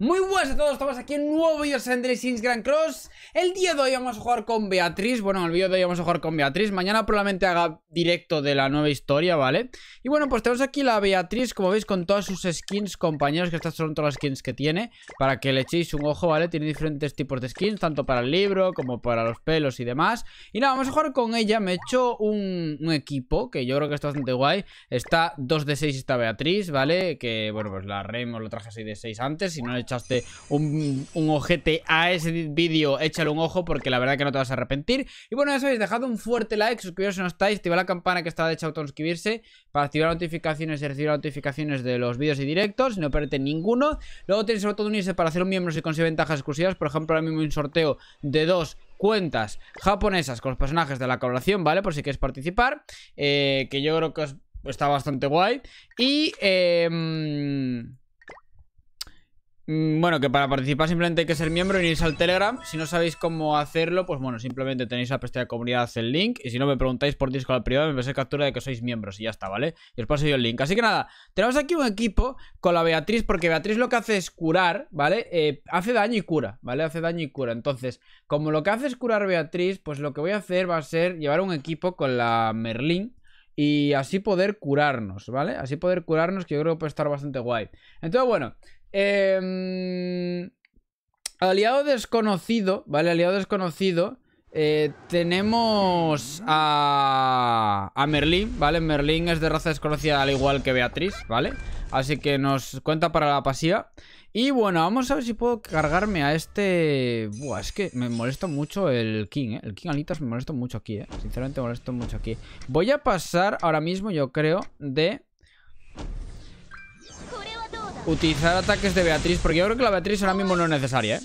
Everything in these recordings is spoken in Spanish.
Muy buenas a todos, estamos aquí en nuevo vídeo de Sims Grand Cross El día de hoy vamos a jugar con Beatriz Bueno, el vídeo de hoy vamos a jugar con Beatriz Mañana probablemente haga directo de la nueva historia, ¿vale? Y bueno, pues tenemos aquí la Beatriz Como veis, con todas sus skins, compañeros Que estas son todas las skins que tiene Para que le echéis un ojo, ¿vale? Tiene diferentes tipos de skins Tanto para el libro, como para los pelos y demás Y nada, vamos a jugar con ella Me he hecho un, equipo Que yo creo que está bastante guay Está 2 de 6 esta Beatriz, ¿vale? Que, bueno, pues la remos lo traje así de 6 antes Y no le he echaste un, ojete a ese vídeo, échale un ojo porque la verdad que no te vas a arrepentir. Y bueno, ya sabéis, dejad un fuerte like, suscribiros si no estáis, activad la campana que está de hecho suscribirse, para activar notificaciones y recibir notificaciones de los vídeos y directos, no perdete ninguno. Luego tenéis sobre todo unirse para hacer un miembro si consigue ventajas exclusivas, por ejemplo, ahora mismo un sorteo de dos cuentas japonesas con los personajes de la colaboración, ¿vale? Por si queréis participar, eh, que yo creo que está bastante guay. Y... Em, Mm, bueno, que para participar simplemente hay que ser miembro y unirse al Telegram. Si no sabéis cómo hacerlo, pues bueno, simplemente tenéis la pestaña de comunidad el link. Y si no me preguntáis por Discord al privado, me pasé captura de que sois miembros y ya está, ¿vale? Y os paso yo el link. Así que nada, tenemos aquí un equipo con la Beatriz, porque Beatriz lo que hace es curar, ¿vale? Eh, hace daño y cura, ¿vale? Hace daño y cura. Entonces, como lo que hace es curar Beatriz, pues lo que voy a hacer va a ser llevar un equipo con la Merlin y así poder curarnos, ¿vale? Así poder curarnos, que yo creo que puede estar bastante guay. Entonces, bueno, eh, aliado desconocido, ¿vale? Aliado desconocido. Eh, tenemos a, a Merlín, ¿vale? Merlín es de raza desconocida al igual que Beatriz, ¿vale? Así que nos cuenta para la pasiva. Y bueno, vamos a ver si puedo cargarme a este... Buah, es que me molesta mucho el King, ¿eh? El King Alitas me molesta mucho aquí, ¿eh? Sinceramente me molesto mucho aquí. Voy a pasar ahora mismo, yo creo, de... Utilizar ataques de Beatriz Porque yo creo que la Beatriz ahora mismo no es necesaria, ¿eh?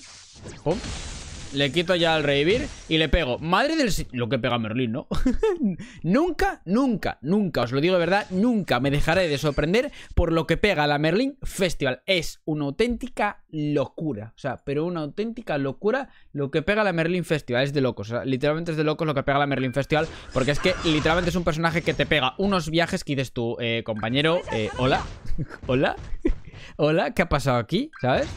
le quito ya al revivir y le pego. Madre del... Lo que pega Merlín, ¿no? nunca, nunca, nunca, os lo digo de verdad, nunca me dejaré de sorprender por lo que pega la Merlín Festival. Es una auténtica locura. O sea, pero una auténtica locura lo que pega la Merlín Festival. Es de locos. O sea, literalmente es de locos lo que pega la Merlín Festival. Porque es que literalmente es un personaje que te pega unos viajes que dices tú, eh, compañero, eh, hola, hola. Hola, ¿qué ha pasado aquí? ¿Sabes?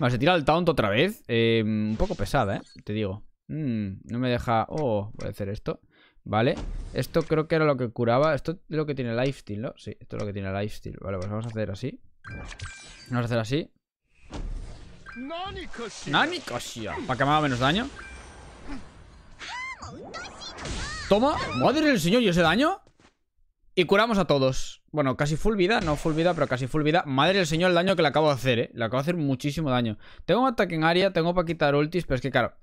Vamos, se tira el taunt otra vez. Eh, un poco pesada, ¿eh? Te digo. Mm, no me deja... Oh, voy a hacer esto. Vale. Esto creo que era lo que curaba. Esto es lo que tiene lifesteal, ¿no? Sí, esto es lo que tiene lifesteal. Vale, pues vamos a hacer así. Vamos a hacer así. ¡Nani Para que me haga menos daño. Toma. Madre del señor, ¿y ese daño? Y curamos a todos. Bueno, casi full vida, no full vida, pero casi full vida. Madre del señor el daño que le acabo de hacer, ¿eh? Le acabo de hacer muchísimo daño. Tengo un ataque en área, tengo para quitar ultis, pero es que claro...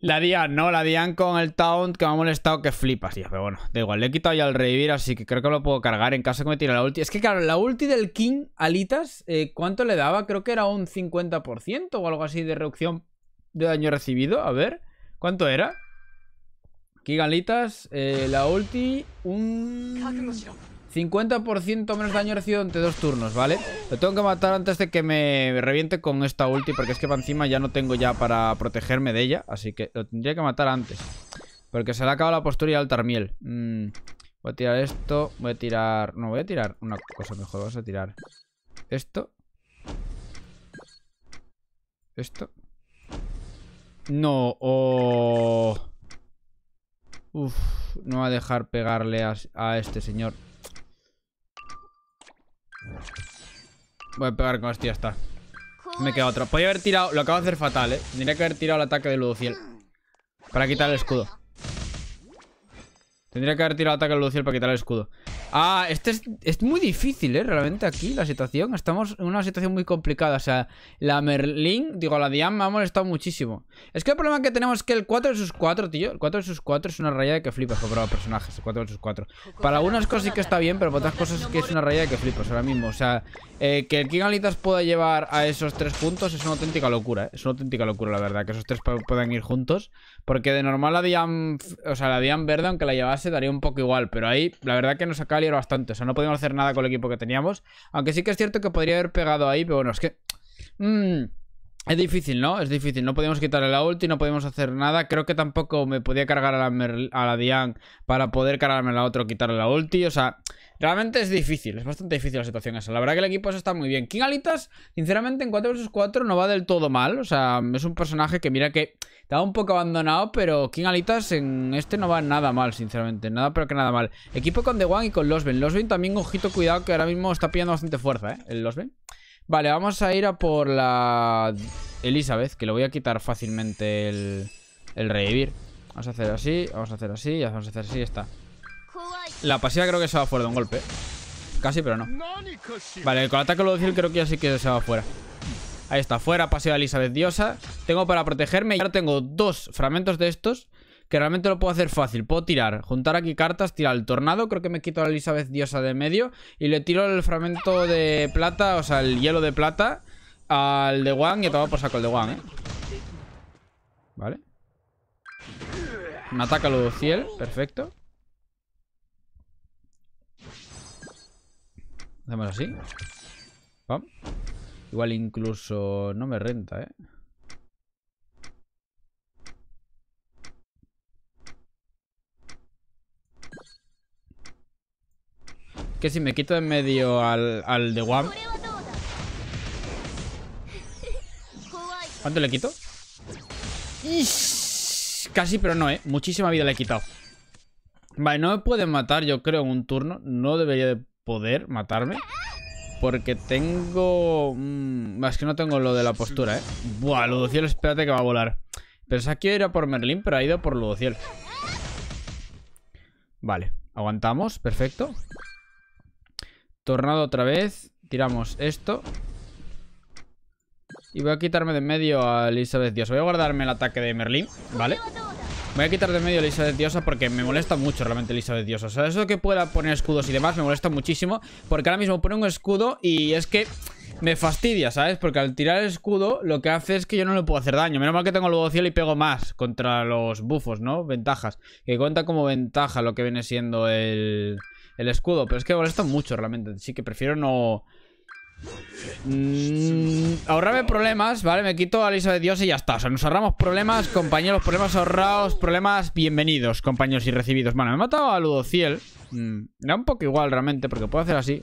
La Dian, ¿no? La Dian con el Taunt que me ha molestado que flipas, ya Pero bueno, da igual. Le he quitado ya el Revivir, así que creo que lo puedo cargar en caso que me tire la ulti. Es que claro, la ulti del King, Alitas, eh, ¿cuánto le daba? Creo que era un 50% o algo así de reducción de daño recibido. A ver, ¿cuánto era? Kiganlitas, eh, la ulti, un 50% menos daño recibido entre dos turnos, ¿vale? Lo tengo que matar antes de que me reviente con esta ulti, porque es que para encima ya no tengo ya para protegerme de ella, así que lo tendría que matar antes. Porque se le ha acabado la postura y altar miel. Mm, voy a tirar esto, voy a tirar... No, voy a tirar una cosa mejor, vamos a tirar esto. Esto. No, O... Uf, no va a dejar pegarle a, este señor. Voy a pegar con este, ya está. Me queda otro. Podría haber tirado... Lo acabo de hacer fatal, ¿eh? Tendría que haber tirado el ataque de Ludofiel Para quitar el escudo. Tendría que haber tirado el ataque de Ludofiel para quitar el escudo. Ah, este es, muy difícil, ¿eh? Realmente aquí la situación. Estamos en una situación muy complicada. O sea, la Merlin, digo, la Diam me ha molestado muchísimo. Es que el problema que tenemos es que el 4 de sus 4, tío. El 4 de sus 4 es una raya de que flipas, los personajes. El 4 de sus 4. Para algunas cosas sí que está bien, pero para otras cosas es que es una raya de que flipas ahora mismo. O sea, eh, que el King Alitas pueda llevar a esos 3 puntos es una auténtica locura, eh, Es una auténtica locura, la verdad, que esos 3 puedan ir juntos. Porque de normal la Diane, o sea, la Diam verde, aunque la llevase, daría un poco igual. Pero ahí, la verdad que nos acaba bastante. O sea, no podíamos hacer nada con el equipo que teníamos. Aunque sí que es cierto que podría haber pegado ahí, pero bueno, es que... Mmm, es difícil, ¿no? Es difícil. No podemos quitarle la ulti, no podemos hacer nada. Creo que tampoco me podía cargar a la, Diane para poder cargarme la otra o quitarle la ulti. O sea, realmente es difícil. Es bastante difícil la situación esa. La verdad que el equipo está muy bien. King Alitas, sinceramente, en 4 vs 4 no va del todo mal. O sea, es un personaje que mira que está un poco abandonado, pero King Alitas en este no va nada mal, sinceramente. Nada, pero que nada mal. Equipo con The One y con Losben. Losben también, ojito, cuidado, que ahora mismo está pillando bastante fuerza, ¿eh? El Losben. Vale, vamos a ir a por la Elizabeth, que le voy a quitar fácilmente el, revivir. Vamos a hacer así, vamos a hacer así, ya vamos a hacer así, ya está. La pasiva creo que se va fuera de un golpe. Casi, pero no. Vale, con el lo decir creo que ya sí que se va fuera. Ahí está, fuera, pasiva Elizabeth Diosa. Tengo para protegerme y ahora tengo dos fragmentos de estos que realmente lo puedo hacer fácil. Puedo tirar, juntar aquí cartas, tirar el tornado. Creo que me quito a la Elizabeth Diosa de medio. Y le tiro el fragmento de plata, o sea, el hielo de plata al de Wang y a va por saco el de Wang, ¿eh? Vale. Me ataca ciel perfecto. Hacemos así. Igual incluso no me renta, ¿eh? Que si me quito de en medio al, de Wam. ¿Cuánto le quito? casi, pero no, ¿eh? Muchísima vida le he quitado. Vale, no me puede matar, yo creo, en un turno. No debería de poder matarme. Porque tengo... más mm, es que no tengo lo de la postura, ¿eh? Buah, Ludociel, espérate que va a volar. pero que iba a por Merlín, pero ha ido por Ludociel. Vale, aguantamos, perfecto. Tornado otra vez. Tiramos esto. Y voy a quitarme de medio a Elizabeth Diosa. Voy a guardarme el ataque de Merlín, ¿vale? Voy a quitar de medio a Elizabeth Diosa porque me molesta mucho realmente Elizabeth Diosa. O sea, eso que pueda poner escudos y demás me molesta muchísimo. Porque ahora mismo pone un escudo y es que... Me fastidia, ¿sabes? Porque al tirar el escudo lo que hace es que yo no le puedo hacer daño. Menos mal que tengo ludo cielo y pego más contra los bufos, ¿no? Ventajas. Que cuenta como ventaja lo que viene siendo el, el escudo. Pero es que molesta mucho realmente. Así que prefiero no... Mm, ahorrarme problemas, ¿vale? Me quito a Lisa de Dios y ya está. O sea, nos ahorramos problemas, compañeros. Problemas ahorrados, problemas bienvenidos, compañeros y recibidos. Bueno, me he matado a Ludociel. Mm, da un poco igual realmente porque puedo hacer así.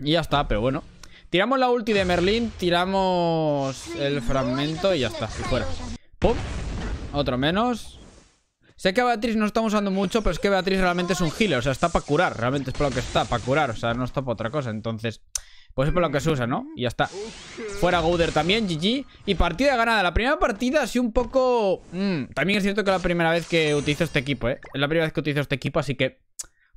Y ya está, pero bueno. Tiramos la ulti de Merlin, tiramos el fragmento y ya está, fuera. ¡Pum! Otro menos. Sé que Beatriz no está usando mucho, pero es que Beatriz realmente es un healer. O sea, está para curar. Realmente es por lo que está, para curar. O sea, no está para otra cosa. Entonces, pues es por lo que se usa, ¿no? Y ya está. Fuera Gouder también, GG. Y partida ganada. La primera partida así un poco... Mm, también es cierto que es la primera vez que utilizo este equipo, ¿eh? Es la primera vez que utilizo este equipo, así que...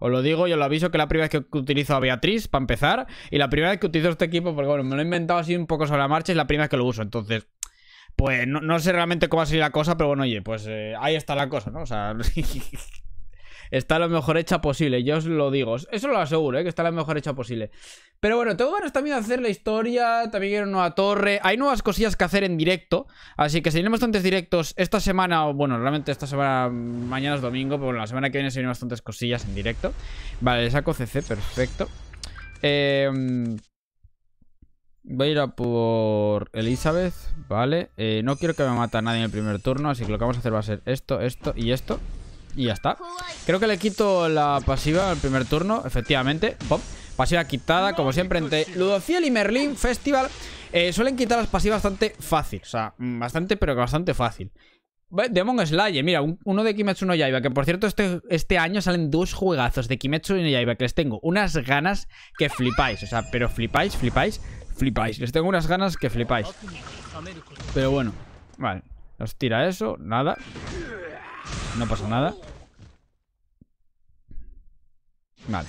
Os lo digo yo os lo aviso que la primera vez que utilizo a Beatriz, para empezar, y la primera vez que utilizo este equipo, porque bueno, me lo he inventado así un poco sobre la marcha es la primera vez que lo uso, entonces... Pues no, sé realmente cómo va a salir la cosa, pero bueno, oye, pues eh, ahí está la cosa, ¿no? O sea... está lo mejor hecha posible, yo os lo digo. Eso lo aseguro, ¿eh? que está lo mejor hecha posible. Pero bueno, tengo ganas también de hacer la historia, también quiero una nueva torre. Hay nuevas cosillas que hacer en directo, así que seguiremos bastantes directos esta semana, o bueno, realmente esta semana, mañana es domingo, pero bueno, la semana que viene se bastantes cosillas en directo. Vale, le saco CC, perfecto. Em, voy a ir a por Elizabeth, ¿vale? Eh, no quiero que me mata nadie en el primer turno, así que lo que vamos a hacer va a ser esto, esto y esto. Y ya está Creo que le quito la pasiva al primer turno Efectivamente Pop. Pasiva quitada Como siempre entre Ludofiel y Merlin Festival eh, Suelen quitar las pasivas bastante fácil O sea, mm, bastante pero que bastante fácil Demon Slayer, mira, uno de Kimetsu no Yaiba, que por cierto este, este año salen dos juegazos de Kimetsu no Yaiba, que les tengo unas ganas que flipáis, o sea, pero flipáis, flipáis, flipáis, les tengo unas ganas que flipáis. Pero bueno, vale, nos tira eso, nada. No pasa nada. Vale.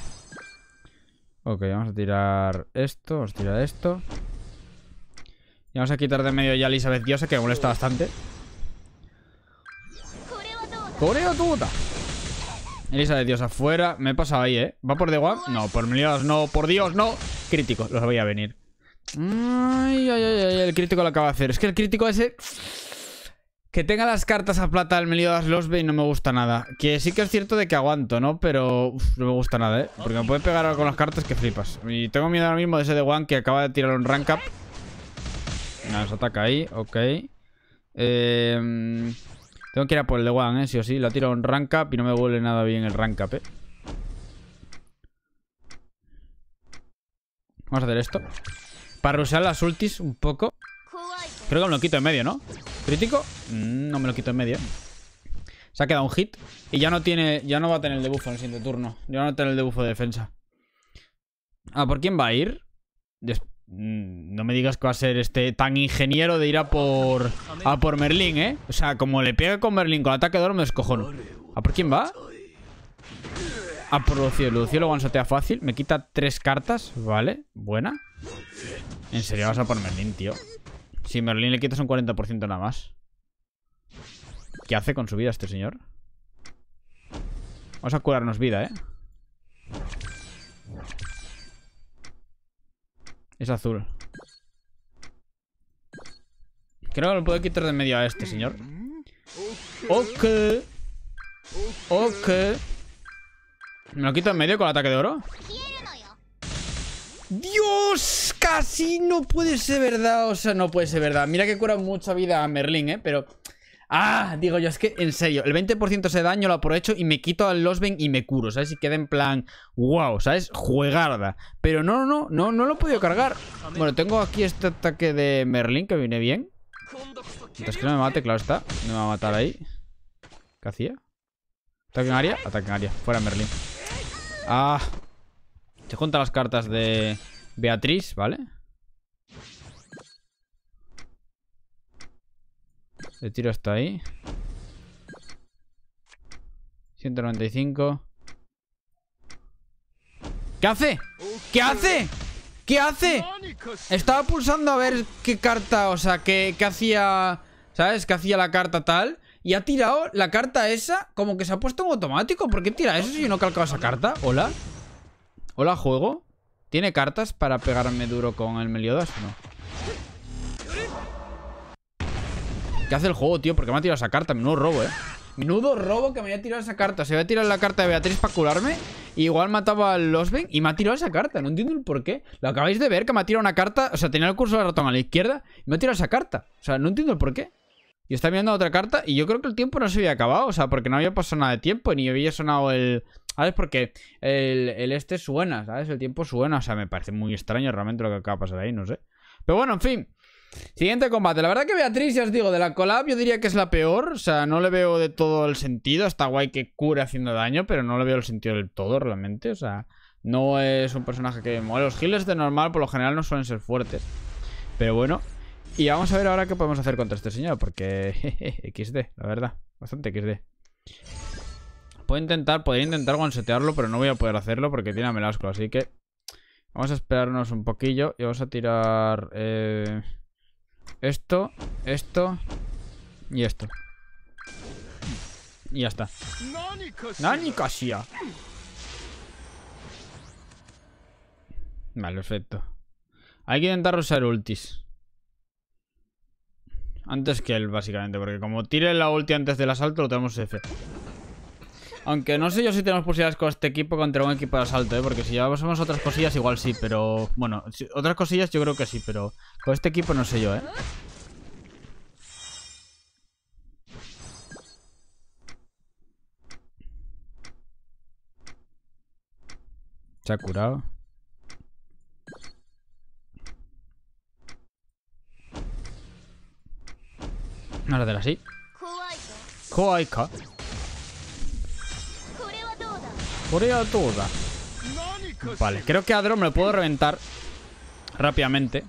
Ok, vamos a tirar esto, vamos a tirar esto. Y vamos a quitar de medio ya a Elizabeth Diosa, que molesta bastante. Coreo tuta. Elizabeth Diosa afuera. Me he pasado ahí, ¿eh? ¿Va por de One? No, por Dios, no, por Dios, no. Crítico, los voy a venir. Ay, ay, ay, ay, el crítico lo acaba de hacer. Es que el crítico ese... Que tenga las cartas a plata del Meliodas Losbe y no me gusta nada. Que sí que es cierto de que aguanto, ¿no? Pero no me gusta nada, ¿eh? Porque me puede pegar ahora con las cartas que flipas. Y tengo miedo ahora mismo de ese de One que acaba de tirar un rank up. Nos ataca ahí, ok. Em, tengo que ir a por el de One, ¿eh? Sí o sí. La tiro un rank y no me vuelve nada bien el rank up, ¿eh? Vamos a hacer esto. Para usar las ultis un poco. Creo que me lo quito en medio, ¿no? ¿Crítico? Mm, no me lo quito en medio. Se ha quedado un hit. Y ya no tiene. Ya no va a tener el debufo en el siguiente turno. Ya no va a tener el debufo de defensa. ¿A ah, ¿por quién va a ir? Mm, no me digas que va a ser este tan ingeniero de ir a por. A por Merlín, ¿eh? O sea, como le pega con Merlín con ataque de oro, me descojono. ¿A por quién va? A por Lucio. Lucio lo guansotea fácil. Me quita tres cartas. Vale, buena. En serio vas a por Merlin, tío. Si Merlin le quitas un 40% nada más. ¿Qué hace con su vida este señor? Vamos a curarnos vida, ¿eh? Es azul. Creo que lo puedo quitar de medio a este señor. Ok. Ok. ¿Me lo quito en medio con el ataque de oro? ¡Dios! Casi no puede ser verdad. O sea, no puede ser verdad. Mira que cura mucha vida a Merlin, ¿eh? Pero... Ah, digo yo, es que en serio, el 20% de daño lo aprovecho y me quito al Losben y me curo, ¿sabes? Y queda en plan, wow, ¿sabes? Juegarda. Pero no, no, no, no lo he podido cargar. Bueno, tengo aquí este ataque de Merlin que viene bien. Mientras que no me mate, claro está. No me va a matar ahí. ¿Qué hacía? ¿Ataque en área? Ataque en área. Fuera Merlin. Ah, se las cartas de Beatriz, ¿vale? Le tiro hasta ahí. 195. ¿Qué hace? ¿Qué hace? ¿Qué hace? Estaba pulsando a ver qué carta, o sea, qué, hacía... ¿Sabes? Que hacía la carta tal. Y ha tirado la carta esa como que se ha puesto en automático. ¿Por qué tira eso si yo no he esa carta? ¿Hola? Hola, juego. ¿Tiene cartas para pegarme duro con el Meliodas? No. ¿Qué hace el juego, tío? ¿Por qué me ha tirado esa carta? Menudo robo, ¿eh? Menudo robo que me haya tirado esa carta. Se había tirado la carta de Beatriz para curarme. igual mataba al Osven y me ha tirado esa carta. No entiendo el por qué. Lo acabáis de ver que me ha tirado una carta. O sea, tenía el curso de ratón a la izquierda y me ha tirado esa carta. O sea, no entiendo el por qué. Yo estaba mirando otra carta y yo creo que el tiempo no se había acabado. O sea, porque no había pasado nada de tiempo, ni había sonado el... ¿Sabes? Porque el, el este suena, ¿sabes? El tiempo suena. O sea, me parece muy extraño realmente lo que acaba de pasar ahí, no sé. Pero bueno, en fin. Siguiente combate. La verdad que Beatriz, ya os digo, de la collab yo diría que es la peor. O sea, no le veo de todo el sentido. Está guay que cure haciendo daño, pero no le veo el sentido del todo realmente. O sea, no es un personaje que... muere. los healers de normal por lo general no suelen ser fuertes. Pero bueno, y vamos a ver ahora qué podemos hacer contra este señor, porque jeje, XD, la verdad, bastante XD. Puedo intentar, podría intentar guansetearlo, pero no voy a poder hacerlo porque tiene a Melasco, así que vamos a esperarnos un poquillo y vamos a tirar eh, esto, esto y esto. Y ya está. ¡Nani Kashia! Vale, perfecto. Hay que intentar usar ultis. Antes que él, básicamente, porque como tire la ulti antes del asalto, lo tenemos F. Aunque no sé yo si tenemos posibilidades con este equipo contra un equipo de asalto, ¿eh? Porque si llevamos otras cosillas, igual sí, pero... Bueno, otras cosillas yo creo que sí, pero... Con este equipo no sé yo, ¿eh? Se ha curado. así Vale, creo que a me lo puedo reventar rápidamente.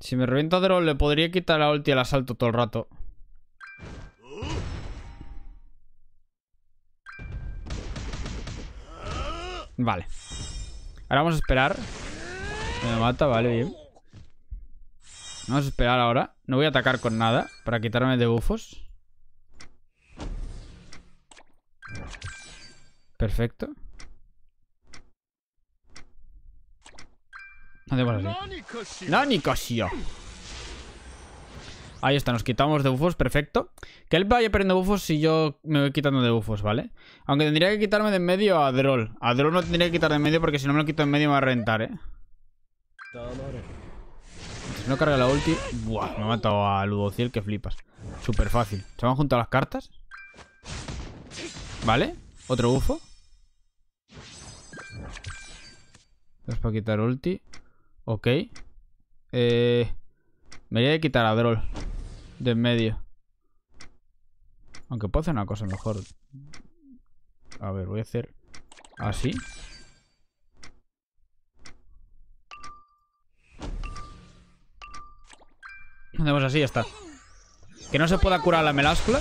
Si me revienta a Drone le podría quitar la ulti al asalto todo el rato. Vale. Ahora vamos a esperar. Me mata, vale, bien. Vamos a esperar ahora. No voy a atacar con nada para quitarme de bufos. Perfecto. Hacemos Ahí está, nos quitamos de bufos, perfecto. Que él vaya perdiendo bufos si yo me voy quitando de bufos, ¿vale? Aunque tendría que quitarme de en medio a Droll. A Droll no tendría que quitar de en medio porque si no me lo quito de en medio me va a rentar, ¿eh? no carga la ulti... Buah, me ha matado a Ludociel que flipas. Súper fácil. Se van juntar las cartas. Vale. Otro bufo. Dos para quitar ulti. Ok. Eh, me voy a quitar a Droll. De en medio. Aunque puedo hacer una cosa mejor. A ver, voy a hacer así. Hacemos así ya está. Que no se pueda curar la meláscula.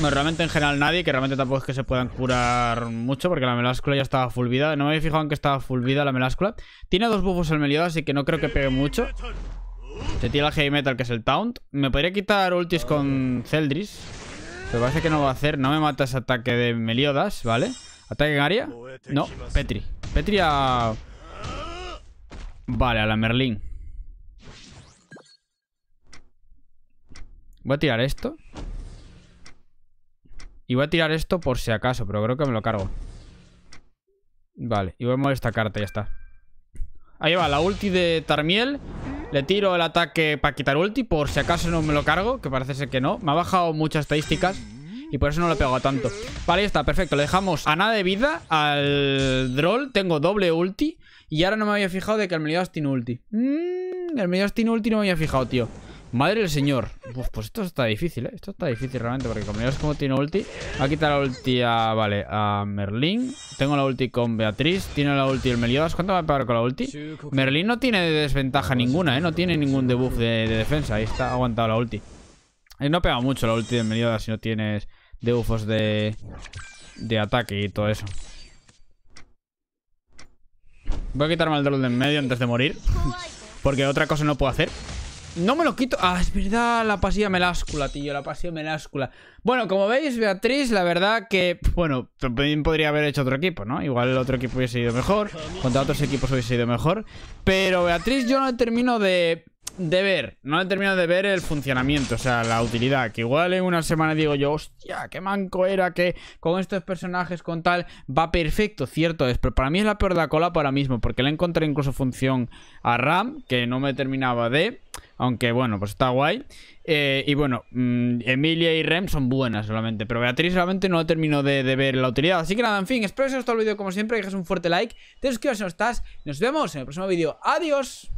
No, realmente en general nadie, que realmente tampoco es que se puedan curar mucho, porque la meláscula ya estaba full vida. No me había fijado en que estaba full vida la meláscula. Tiene dos buffos el Meliodas, así que no creo que pegue mucho. Se tira el Heavy Metal, que es el Taunt. Me podría quitar ultis con Celdris. Pero parece que no va a hacer. No me mata ese ataque de Meliodas, ¿vale? ¿Ataque en área? No, Petri. Petri a... Vale, a la Merlin. Voy a tirar esto. Y voy a tirar esto por si acaso, pero creo que me lo cargo. Vale, y voy a mover esta carta, ya está. Ahí va, la ulti de Tarmiel. Le tiro el ataque para quitar ulti, por si acaso no me lo cargo, que parece ser que no. Me ha bajado muchas estadísticas y por eso no lo he pegado tanto. Vale, ya está, perfecto. Le dejamos a nada de vida al Droll. Tengo doble ulti y ahora no me había fijado de que el Meliodas tiene ulti. Mm, el Meliodas tiene ulti no me había fijado, tío. Madre del señor Pues esto está difícil, ¿eh? Esto está difícil realmente Porque como miras como tiene ulti Va a quitar la ulti a... Vale, a Merlín Tengo la ulti con Beatriz Tiene la ulti el Meliodas ¿Cuánto va a pegar con la ulti? Merlin no tiene desventaja ninguna, ¿eh? No tiene ningún debuff de, defensa Ahí está, aguantado la ulti eh, No pega mucho la ulti del Meliodas Si no tienes debuffos de... De ataque y todo eso Voy a quitarme el drone de en medio antes de morir Porque otra cosa no puedo hacer no me lo quito. Ah, es verdad, la pasilla meláscula, tío, la pasilla meláscula. Bueno, como veis, Beatriz, la verdad que, bueno, también podría haber hecho otro equipo, ¿no? Igual el otro equipo hubiese ido mejor, contra otros equipos hubiese ido mejor. Pero Beatriz yo no termino de de ver, no he terminado de ver el funcionamiento, o sea, la utilidad. Que igual en una semana digo yo, hostia, qué manco era que con estos personajes, con tal, va perfecto, cierto es. Pero para mí es la peor de la cola para mismo, porque le encontré incluso función a Ram, que no me terminaba de. Aunque bueno, pues está guay. Eh, y bueno, mm, Emilia y Rem son buenas solamente. Pero Beatriz solamente no termino de, de, ver la utilidad. Así que nada, en fin, espero que os haya gustado el vídeo como siempre. Que un fuerte like. Te suscribas si no estás. Nos vemos en el próximo vídeo. Adiós.